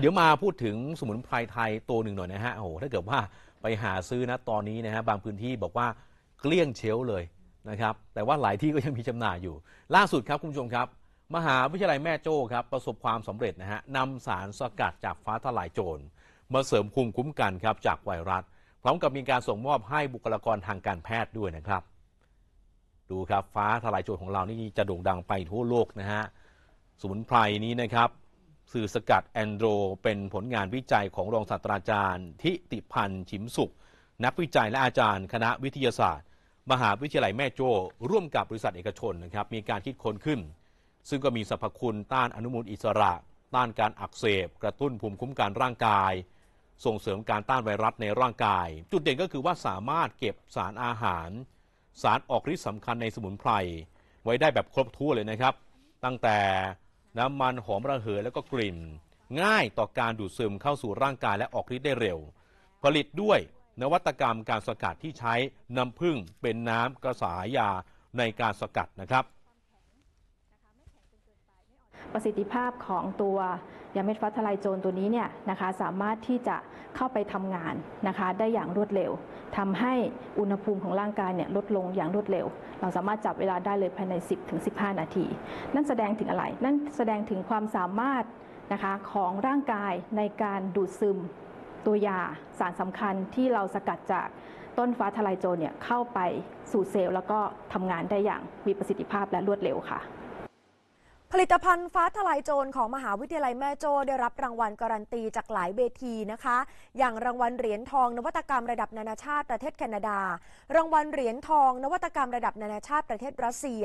เดี๋ยวมาพูดถึงสมุนไพรไทยตัวหนึ่งหน่อยนะฮะโอ้โหถ้าเกิดว่าไปหาซื้อนะตอนนี้นะฮะบางพื้นที่บอกว่าเกลี้ยงเชลเลยนะครับ แต่ว่าหลายที่ก็ยังมีจำหน่ายอยู่ ล่าสุดครับคุณผู้ชมครับ มหาวิทยาลัยแม่โจ้ครับ ประสบความสำเร็จนะฮะนำสารสกัดจากฟ้าทลายโจรมาเสริมภูมิคุ้มกันครับจากไวรัสพร้อมกับมีการส่งมอบให้บุคลากรทางการแพทย์ด้วยนะครับ ดูครับฟ้าทลายโจรของเรานี่จะโด่งดังไปทั่วโลกนะฮะสมุนไพรนี้นะครับสื่อสกัดแอนโดรเป็นผลงานวิจัยของรองศาสตราจารย์ทิติพันธ์ชิมสุข นักวิจัยและอาจารย์คณะวิทยาศาสตร์ มหาวิทยาลัยแม่โจ้ร่วมกับบริษัทเอกชนนะครับ มีการคิดค้นขึ้น ซึ่งก็มีสรรพคุณต้านอนุมูลอิสระ ต้านการอักเสบ กระตุ้นภูมิคุ้มกันร่างกาย ส่งเสริมการต้านไวรัสในร่างกาย จุดเด่นก็คือว่าสามารถเก็บสารอาหาร สารออกฤทธิ์สำคัญในสมุนไพรไว้ได้แบบครบถ้วนเลยนะครับ ตั้งแต่น้ำมันหอมระเหยแล้วก็กลิ่น ง่ายต่อการดูดซึมเข้าสู่ร่างกายและออกฤทธิ์ได้เร็ว ผลิตด้วยนวัตกรรมการสกัดที่ใช้น้ำผึ้งเป็นน้ำกระสายยาในการสกัดนะครับประสิทธิภาพของตัวยาเม็ดฟ้าทลายโจรตัวนี้เนี่ยนะคะสามารถที่จะเข้าไปทำงานนะคะได้อย่างรวดเร็วทำให้อุณหภูมิของร่างกายเนี่ยลดลงอย่างรวดเร็ว เราสามารถจับเวลาได้เลยภายใน 10-15 นาที นั่นแสดงถึงอะไร นั่นแสดงถึงความสามารถนะคะของร่างกายในการดูดซึมตัวยาสารสำคัญที่เราสกัดจากต้นฟ้าทลายโจรเนี่ยเข้าไปสู่เซลล์แล้วก็ทำงานได้อย่างมีประสิทธิภาพและรวดเร็วค่ะผลิตภัณฑ์ฟ้าทลายโจรของมหาวิทยาลัยแม่โจ้ได้รับรางวัลการันตีจากหลายเวทีนะคะ อย่างรางวัลเหรียญทองนวัตกรรมระดับนานาชาติประเทศแคนาดา รางวัลเหรียญทอง นวัตกรรมระดับนานาชาติประเทศรัสเซีย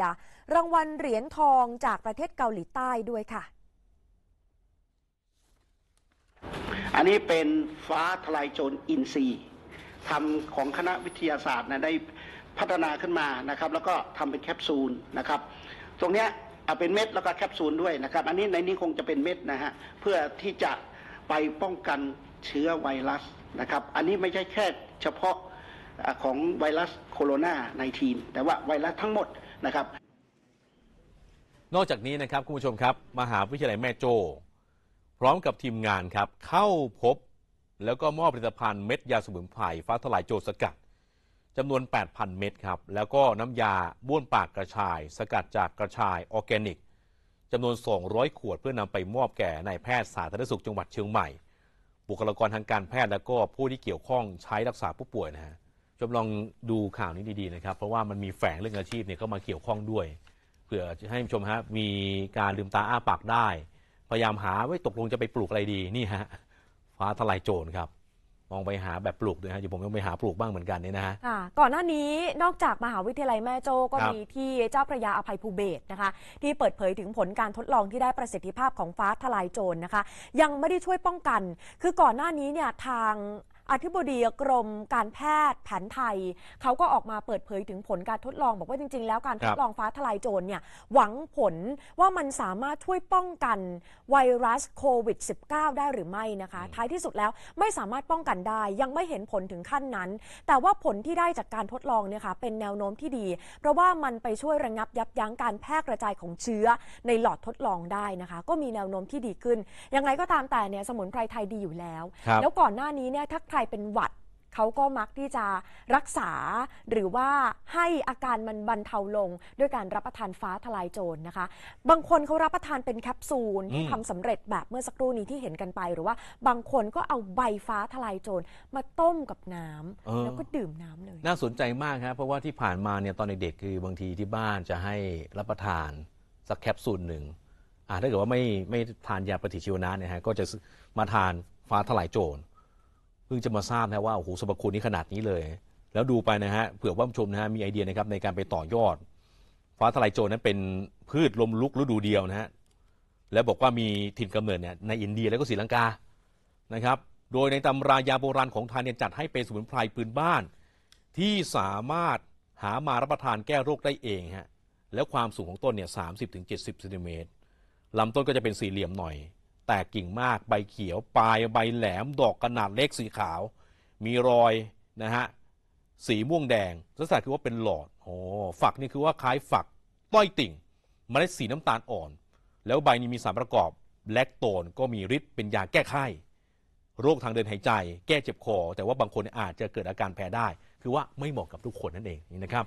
รางวัลเหรียญทองจากประเทศเกาหลีใต้ด้วยค่ะ อันนี้เป็นฟ้าทลายโจรอินซีทำของคณะวิทยาศาสตร์นะได้พัฒนาขึ้นมานะครับแล้วก็ทำเป็นแคปซูลนะครับ ตรงเนี้ยเป็นเม็ดแล้วก็แคปซูลด้วยนะครับอันนี้ในนี้คงจะเป็นเม็ดนะฮะเพื่อที่จะไปป้องกันเชื้อไวรัสนะครับอันนี้ไม่ใช่แค่เฉพาะของไวรัสโคโรนา19แต่ว่าไวรัสทั้งหมดนะครับ นอกจากนี้นะครับคุณผู้ชมครับมหาวิทยาลัยแม่โจ้พร้อมกับทีมงานครับ เข้าพบแล้วก็มอบผลิตภัณฑ์เม็ดยาสมุนไพรฟ้าทลายโจรสกัดจำนวน 8,000 เม็ดครับ แล้วก็น้ำยา บ้วนปากกระชาย สกัดจากกระชาย ออร์แกนิกจำนวน 200 ขวดเพื่อนำไปมอบแก่นายแพทย์สาธารณสุขจังหวัดเชียงใหม่ บุคลากรทางการแพทย์และก็ผู้ที่เกี่ยวข้องใช้รักษาผู้ป่วยนะฮะจำลองดูข่าวนี้ดีๆนะครับ เพราะว่ามันมีแฝงเรื่องอาชีพเนี่ยเข้ามาเกี่ยวข้องด้วยเพื่อให้ชมฮะมีการลืมตาอ้าปากได้ พยายามหาไว้ตกลงจะไปปลูกอะไรดีนี่ฮะฟ้าทลายโจรครับลองไปหาแบบปลูกด้วยฮะอยู่ผมก็ไปหาปลูกบ้างเหมือนกันเนี่ยนะฮะก่อนหน้านี้นอกจากมหาวิทยาลัยแม่โจ้ก็มีที่เจ้าพระยาอภัยภูเบศนะคะที่เปิดเผยถึงผลการทดลองที่ได้ประสิทธิภาพของฟ้าทลายโจรนะคะ ยังไม่ได้ช่วยป้องกัน คือก่อนหน้านี้เนี่ยทางอธิบดีกรมการแพทย์แผนไทยเขาก็ออกมาเปิดเผยถึงผลการทดลองบอกว่าจริงๆ แล้วการทดลองฟ้าทลายโจรเนี่ยหวังผลว่ามันสามารถช่วยป้องกันไวรัสโควิด -19 ได้หรือไม่นะคะ ท้ายที่สุดแล้วไม่สามารถป้องกันได้ยังไม่เห็นผลถึงขั้นนั้น แต่ว่าผลที่ได้จากการทดลองเนี่ยค่ะเป็นแนวโน้มที่ดี เพราะว่ามันไปช่วยระงงับยับยั้งการแพร่กระจายของเชื้อในหลอดทดลองได้นะคะก็มีแนวโน้มที่ดีขึ้นยังไงก็ตามแต่เนี่ยสมุนไพรไทยดีอยู่แล้ว แล้วก่อนหน้านี้เนี่ยถ้าใครายเป็นหวัดเขาก็มักที่จะรักษาหรือว่าให้อาการมันบรรเทาลง ด้วยการรับประทานฟ้าทลายโจรนนะคะ บางคนเขารับประทานเป็นแคปซูลที่ทำสำเร็จแบบเมื่อสักครู่นี้ที่เห็นกันไป หรือว่าบางคนก็เอาใบฟ้าทลายโจรมาต้มกับน้ำอำอแล้วก็ดื่มน้ำเลยน่าสนใจมากครับเพราะว่าที่ผ่านมาเนี่ยตอนเด็กคือบางทีที่บ้านจะให้รับประทานสักแคปซูลหนึ่งถ้าเกิดว่าไม่ไม่ทานยาปฏิชีวนะเนี่ยฮะก็จะมาทานฟ้าทลายโจรพิ่งจะมาทราบนะว่าโอ้โหสรรพคุณนี้ขนาดนี้เลย แล้วดูไปนะฮะเผื่อว่าผู้ชมนะฮะมีไอเดียนะครับในการไปต่อยอด ฟ้าทลายโจรนั้นเป็นพืชลมลุกฤดูเดียวนะฮะและบอกว่ามีถิ่นกำเนิดเนี่ยในอินเดียแล้วก็ศรีลังกานะครับโดยในตำรายาโบราณของไทยเนี่ยจัดให้เป็นสมุนไพรพื้นบ้าน ที่สามารถหามารับประทานแก้โรคได้เองฮะแล้วความสูงของต้นเนี่ยสามสิบถึงเจ็ดสิบเซนติเมตรลำต้นก็จะเป็นสี่เหลี่ยมหน่อยแตกกิ่งมาก ใบเขียวปลายใบแหลมดอกขนาดเล็กสีขาว มีรอยนะฮะสีม่วงแดงลักษณะคือว่าเป็นหลอดโอ้ฝักนี่คือว่าคล้ายฝักต้อยติ่งมเมล็ดสีน้ำตาลอ่อน แล้วใบนี้มีสารประกอบแลคโตนก็มีฤทธิ์เป็นยาแก้ไข้โรคทางเดินหายใจ แก้เจ็บคอ แต่ว่าบางคนอาจจะเกิดอาการแพ้ได้ คือว่าไม่เหมาะกับทุกคนนั่นเองนะครับ